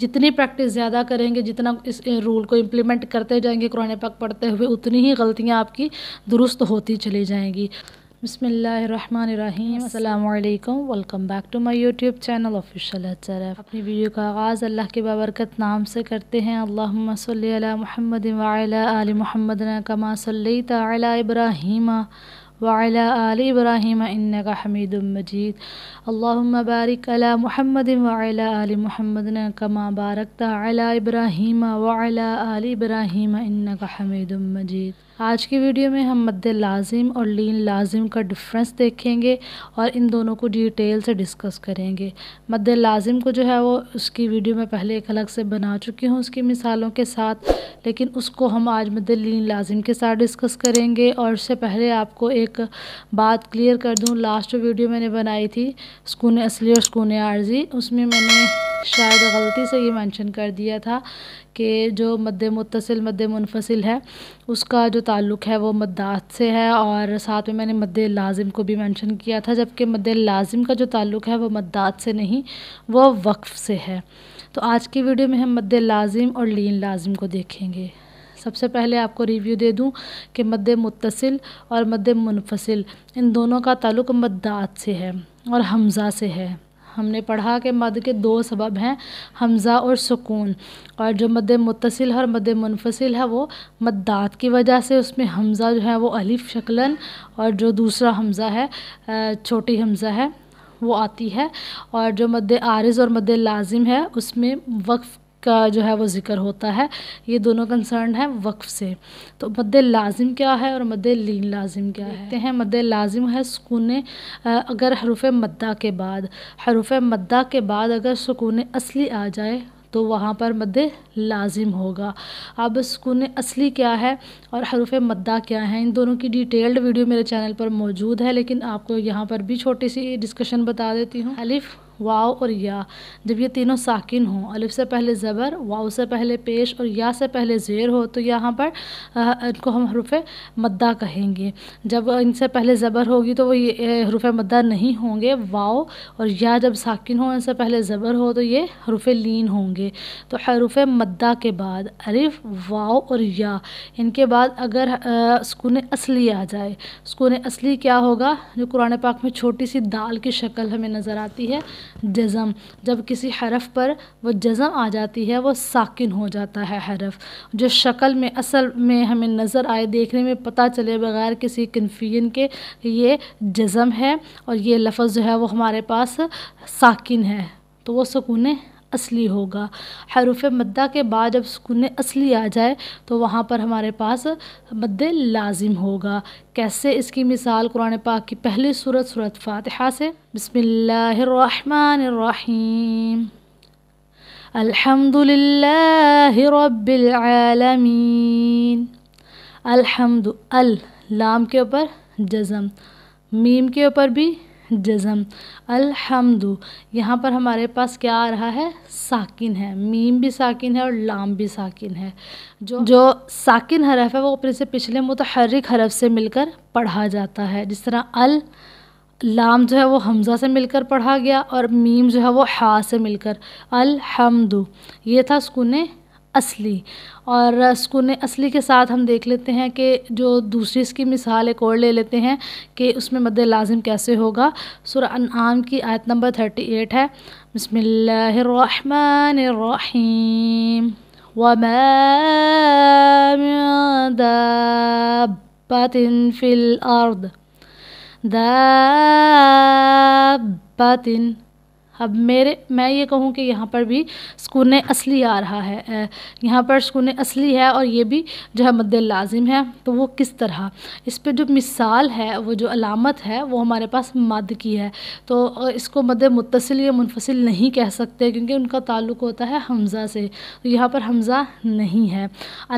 जितनी प्रैक्टिस ज़्यादा करेंगे जितना इस रूल को इम्प्लीमेंट करते जाएंगे कुरान पाक पढ़ते हुए उतनी ही गलतियाँ आपकी दुरुस्त होती चली जाएंगी बसमीम अल्लाम welcome back to my YouTube channel official तरफ अपनी वीडियो का आगाज़ अल्लाह के बाबरकत नाम से करते हैं अल्लाम सल महमद वाल महमद कमा सल्ला इब्राहिमा वाला आल इब्राहिम इन्नका हमीद मजीद अल्लाम बारिक अला महमद वाला आल महमद कमा बारकता अला इब्राहिम वाला आल इब्राहिम इन्नका हमीद मजीद आज की वीडियो में हम मध्य लाजिम और लीन लाजिम का डिफरेंस देखेंगे और इन दोनों को डिटेल से डिस्कस करेंगे मध्य लाजिम को जो है वो उसकी वीडियो में पहले एक अलग से बना चुकी हूँ उसकी मिसालों के साथ लेकिन उसको हम आज मध्य लीन लाजिम के साथ डिस्कस करेंगे और उससे पहले आपको एक बात क्लियर कर दूँ लास्ट वीडियो मैंने बनाई थी सुकून असली और सुकून आर्जी उसमें मैंने शायद गलती से ये मेंशन कर दिया था कि जो मद्द मुतसिल मद्द मुनफसिल है उसका जो ताल्लुक़ है वो मद्दात से है और साथ में मैंने मद लाजिम को भी मेंशन किया था जबकि मद लाजिम का जो ताल्लुक़ है वो मद्दात से नहीं वो वक्फ़ से है तो आज की वीडियो में हम मद्द लाजिम और लीन लाजिम को देखेंगे सबसे पहले आपको रिव्यू दे दूं कि मद मुतसिल और मद मुनफसिल इन दोनों का ताल्लुक़ मद्दात से है और हमज़ा से है हमने पढ़ा कि मद के दो सबब हैं हमज़ा और सुकून और जो मद मुतसिल है और मद मुनफसिल है वो मद्दात की वजह से उसमें हमज़ा जो है वो अलिफ शक्लन और जो दूसरा हमज़ा है छोटी हमज़ा है वो आती है और जो मद आरज़ और मद लाजिम है उसमें वक्फ़ का जो है वो ज़िक्र होता है ये दोनों कंसर्न है वक्फ़ से तो मद लाजिम क्या है और मद लीन लाजिम क्या है कहते हैं मद लाजिम है सुकून अगर हरूफ मद्दा के बाद हरूफ मद्दा के बाद अगर सुकून असली आ जाए तो वहाँ पर मद लाजिम होगा अब सुकून असली क्या है और हरूफ मद्दा क्या है इन दोनों की डिटेल्ड वीडियो मेरे चैनल पर मौजूद है लेकिन आपको यहाँ पर भी छोटी सी डिस्कशन बता देती हूँ अलिफ़ वाव और या जब ये तीनों साकिन हों अलिफ से पहले ज़बर वाव से पहले पेश और या से पहले ज़ेर हो तो यहाँ पर आ, इनको हम हरूफ मद्दा कहेंगे जब इनसे पहले ज़बर होगी तो वो ये हरूफ मद्दा नहीं होंगे वाव और या जब साकिन हो इनसे पहले ज़बर हो तो ये हरूफ लीन होंगे तो हरूफ मद्दा के बाद अलिफ वाव और या इनके बाद अगर सुकून असली आ जाए सुकून असली क्या होगा जो कुरान पाक में छोटी सी दाल की शक्ल हमें नज़र आती है जज़म जब किसी हरफ पर वो जज़म आ जाती है वो साकिन हो जाता है हरफ जो शक्ल में असल में हमें नज़र आए देखने में पता चले बगैर किसी कन्फ्यूजन के ये जज़म है और ये लफ्ज़ जो है वो हमारे पास साकिन है तो वो सुकून असली होगा हरूफ मद्दा के बाद जब सुकून असली आ जाए तो वहाँ पर हमारे पास मद्द लाजिम होगा कैसे इसकी मिसाल कुरान पाक की पहली सूरत सूरत फातहा से बसमीम अल्हम्दुलिल्लाहि रब्बिल आलमीन अल्हम्दु अल लाम के ऊपर जज़म मीम के ऊपर भी जज़म अलहमदु यहाँ पर हमारे पास क्या आ रहा है साकिन है मीम भी साकिन है और लाम भी साकिन है जो जो साकिन हरफ है वो अपने से पिछले मुतहरक हरफ से मिलकर पढ़ा जाता है जिस तरह अल लाम जो है वो हमज़ा से मिलकर पढ़ा गया और मीम जो है वो हा से मिलकर अलहमदु ये था सुकून असली और सुकून असली के साथ हम देख लेते हैं कि जो दूसरी इसकी मिसाल एक और ले लेते हैं कि उसमें मद लाजिम कैसे होगा सुर अनआम की आयत नंबर थर्टी एट है बसमीम वमा फिल अर्द दिन अब मेरे मैं ये कहूँ कि यहाँ पर भी सुकून असली आ रहा है यहाँ पर सुकून असली है और ये भी जो है मद्द लाजिम है तो वो किस तरह इस पर जो मिसाल है वो जो अलामत है वो हमारे पास मद की है तो इसको मद मुतसिल या मुनफसिल नहीं कह सकते क्योंकि उनका ताल्लुक होता है हमज़ा से तो यहाँ पर हमज़ा नहीं है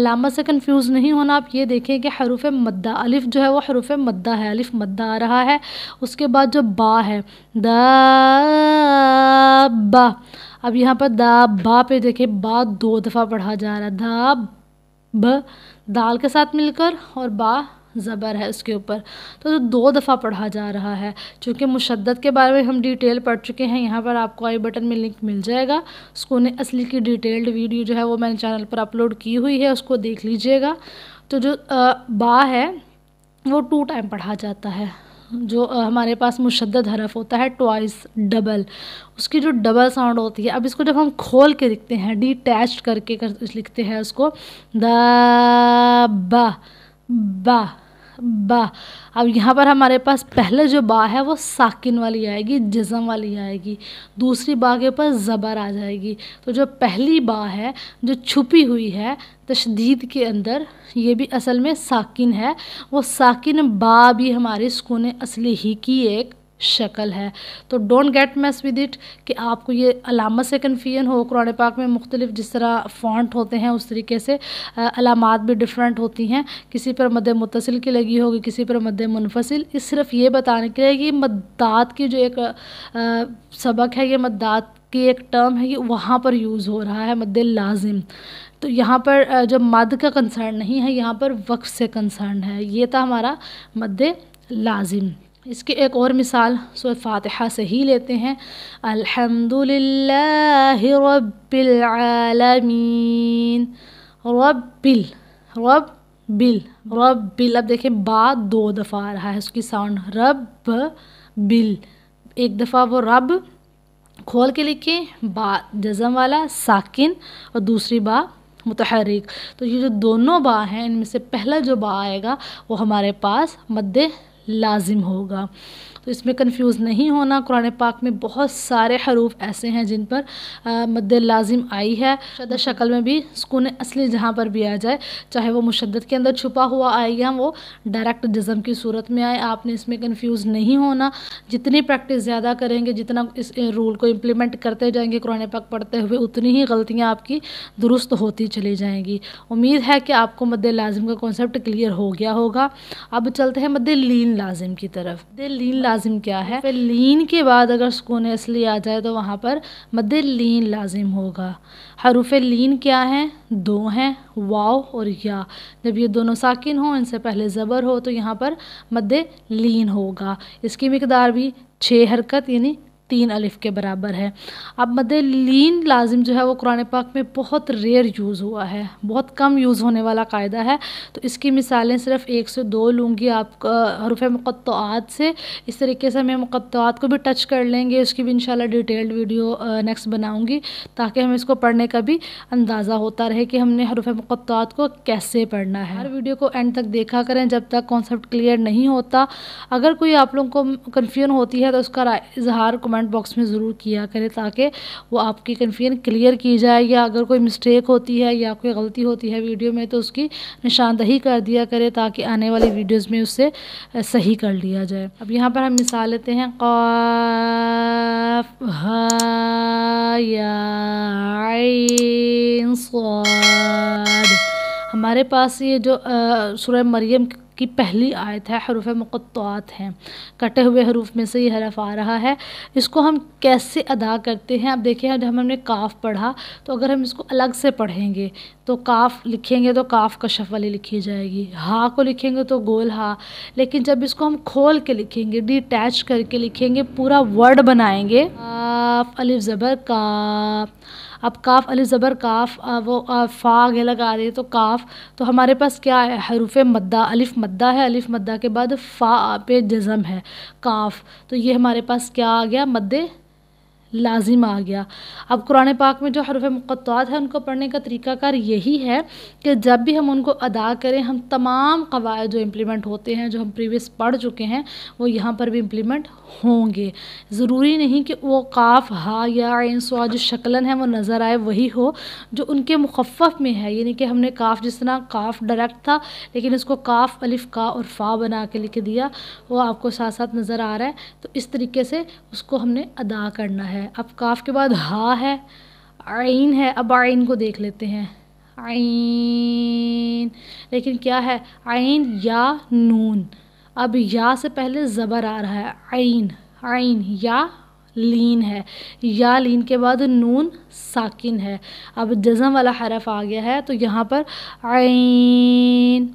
अलामत से कन्फ्यूज़ नहीं होना आप ये देखें कि हरूफ मद्दा अलिफ जो है वो हरूफ मद्दा है अलिफ मद्दा आ रहा है उसके बाद जो बा है दा दाबा अब यहाँ पर दाबा पे देखिए बा दो दफ़ा पढ़ा जा रहा है दाब ब दाल के साथ मिलकर और बा ज़बर है उसके ऊपर तो जो दो दफ़ा पढ़ा जा रहा है चूँकि मुशद्दत के बारे में हम डिटेल पढ़ चुके हैं यहाँ पर आपको आई बटन में लिंक मिल जाएगा उसको ने असली की डिटेल्ड वीडियो जो है वो मैंने चैनल पर अपलोड की हुई है उसको देख लीजिएगा तो जो आ, बा है वो टू टाइम पढ़ा जाता है जो हमारे पास मुशद हरफ होता है ट्वाइस डबल उसकी जो डबल साउंड होती है अब इसको जब हम खोल के लिखते हैं डिटैच करके कर, लिखते हैं उसको द बा बा बा अब यहाँ पर हमारे पास पहले जो बा है वो साकिन वाली आएगी जज़म वाली आएगी दूसरी बा के ऊपर ज़बर आ जाएगी तो जो पहली बा है जो छुपी हुई है तशदीद के अंदर ये भी असल में साकिन है वो साकिन बा भी हमारे सुकून असली ही की एक शक्ल है तो don't get mess with it कि आपको ये अलामत से कन्फ्यूजन हो कुरान पाक में मुख्तलिफ जिस तरह फॉन्ट होते हैं उस तरीके से अलामत भी डिफरेंट होती हैं किसी पर मद मुतसिल की लगी होगी किसी पर मद मुनफसिल इस सिर्फ ये बताने के लिए कि मद्दात की जो एक आ, सबक है ये मद्दात की एक टर्म है ये वहाँ पर यूज़ हो रहा है मद लाजिम तो यहाँ पर जब मद का कंसर्न नहीं है यहाँ पर वक्फ से कंसर्न है ये था हमारा मद लाजिम इसकी एक और मिसाल सूर फातिहा से ही लेते हैं अल्हम्दुलिल्लाह रब्बिल आलमीन रब्बिल रब बिल रब बिल अब देखें बा दो दफ़ा आ रहा है उसकी साउंड रब बिल एक दफ़ा वो रब खोल के लिखे बा जज़म वाला साकिन और दूसरी बा मुतहरिक तो ये जो दोनों बा हैं इनमें से पहला जो बा आएगा वो हमारे पास मध्य लाजिम होगा तो इसमें कंफ्यूज नहीं होना कुरान पाक में बहुत सारे हरूफ ऐसे हैं जिन पर मद लाजिम आई है शद शक्ल में भी सुकून असली जहाँ पर भी आ जाए चाहे वो मुशद के अंदर छुपा हुआ आए या वो डायरेक्ट जज़म की सूरत में आए आपने इसमें कन्फ्यूज़ नहीं होना जितनी प्रैक्टिस ज़्यादा करेंगे जितना इस रूल को इम्प्लीमेंट करते जाएंगे कुरान पाक पढ़ते हुए उतनी ही गलतियाँ आपकी दुरुस्त होती चली जाएंगी उम्मीद है कि आपको मद लाजिम का कॉन्सेप्ट क्लियर हो गया होगा अब चलते हैं मद लीन लाजिम की तरफ मद लीन लाजिम क्या है फिर लीन के बाद अगर सुकून असली आ जाए तो वहाँ पर मद लीन लाजिम होगा हरूफ लीन क्या हैं दो हैं वाव और या जब ये दोनों साकिन हों इनसे पहले ज़बर हो तो यहाँ पर मद लीन होगा इसकी मकदार भी छः हरकत यानी तीन अलिफ के बराबर है अब मद लीन लाजिम जो है वो कुरान पाक में बहुत रेयर यूज़ हुआ है बहुत कम यूज़ होने वाला कायदा है तो इसकी मिसालें सिर्फ एक से दो लूँगी आप हरूफ मक़त्त से इस तरीके से हमें मक़त्त को भी टच कर लेंगे उसकी भी इंशाल्लाह डिटेल्ड वीडियो नेक्स्ट बनाऊँगी ताकि हमें इसको पढ़ने का भी अंदाज़ा होता रहे कि हमने हरूफ मक़त्त को कैसे पढ़ना है हर वीडियो को एंड तक देखा करें जब तक कॉन्सेप्ट क्लियर नहीं होता अगर कोई आप लोगों को कन्फ्यूजन होती है तो उसका इजहार कमेंट कमेंट बॉक्स में ज़रूर किया करें ताकि वो आपकी कन्फ्यूजन क्लियर की जाए या अगर कोई मिस्टेक होती है या कोई गलती होती है वीडियो में तो उसकी निशानदही कर दिया करें ताकि आने वाली वीडियोज़ में उससे सही कर लिया जाए अब यहाँ पर हम मिसाल लेते हैं हमारे पास ये जो सुरह मरियम की पहली आयत है हरूफ मुक़ात हैं कटे हुए हरूफ में से ये हरफ आ रहा है इसको हम कैसे अदा करते हैं आप देखिए जब हमने काफ़ पढ़ा तो अगर हम इसको अलग से पढ़ेंगे तो काफ़ लिखेंगे तो काफ़ कशफ वाली लिखी जाएगी हा को लिखेंगे तो गोल हा लेकिन जब इसको हम खोल के लिखेंगे डिटैच करके लिखेंगे पूरा वर्ड बनाएंगे काफ अलिफ ज़बर का अब काफ़ अली ज़बर काफ़ वो फ़ा आगे लगा रहे तो काफ़ तो हमारे पास क्या है हरूफ मद्दा अलिफ मद्दा है अलिफ मद्दा के बाद फ़ा पे जज़म है काफ़ तो ये हमारे पास क्या आ गया मद्दे लाजिम आ गया अब कुरान पाक में जो हरूफ मुक़ात है उनको पढ़ने का तरीक़ाकार यही है कि जब भी हम उनको अदा करें हम तमाम कवायद जो इम्प्लीमेंट होते हैं जो हम प्रीवियस पढ़ चुके हैं वो यहाँ पर भी इम्प्लीमेंट होंगे ज़रूरी नहीं कि वो काफ हा या इंसवा जो शक्लन है वो नज़र आए वही हो जो उनके मुखफ़ में है यानी कि हमने काफ जिस तरह काफ डायरेक्ट था लेकिन इसको काफ अलिफ का और फ़ा बना के लिख दिया वो आपको साथ साथ नज़र आ रहा है तो इस तरीके से उसको हमने अदा करना है है अब काफ के बाद हा है आइन है अब आइन को देख लेते हैं आइन लेकिन क्या है आइन या नून अब या से पहले ज़बर आ रहा है आइन आइन या लीन है या लीन के बाद नून साकिन है अब जज़म वाला हरफ आ गया है तो यहाँ पर आइन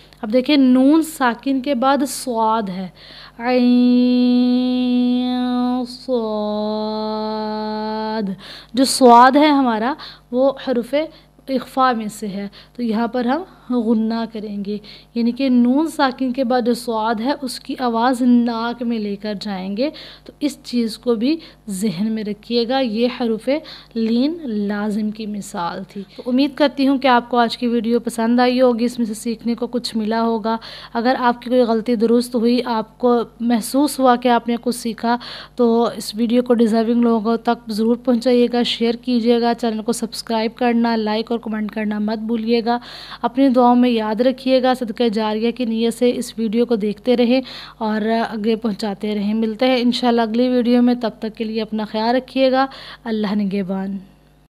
अब देखिए नून साकिन के बाद स्वाद है स्वाद जो स्वाद है हमारा वो हरूफ इख्फ़ा में से है तो यहाँ पर हम गुन्ना करेंगे यानी कि नून साकिन के बाद जो स्वाद है उसकी आवाज़ नाक में लेकर जाएंगे तो इस चीज़ को भी जहन में रखिएगा ये हरूफ लीन लाजिम की मिसाल थी तो उम्मीद करती हूँ कि आपको आज की वीडियो पसंद आई होगी इसमें से सीखने को कुछ मिला होगा अगर आपकी कोई गलती दुरुस्त हुई आपको महसूस हुआ कि आपने कुछ सीखा तो इस वीडियो को डिज़र्विंग लोगों तक ज़रूर पहुँचाइएगा शेयर कीजिएगा चैनल को सब्सक्राइब करना लाइक और कमेंट करना मत भूलिएगा अपनी दुआओं में याद रखिएगा सदका जारिया की नीयत से इस वीडियो को देखते रहें और आगे पहुँचाते रहें मिलते हैं इन अगली वीडियो में तब तक के लिए अपना ख्याल रखिएगा अल्लाह निगेबान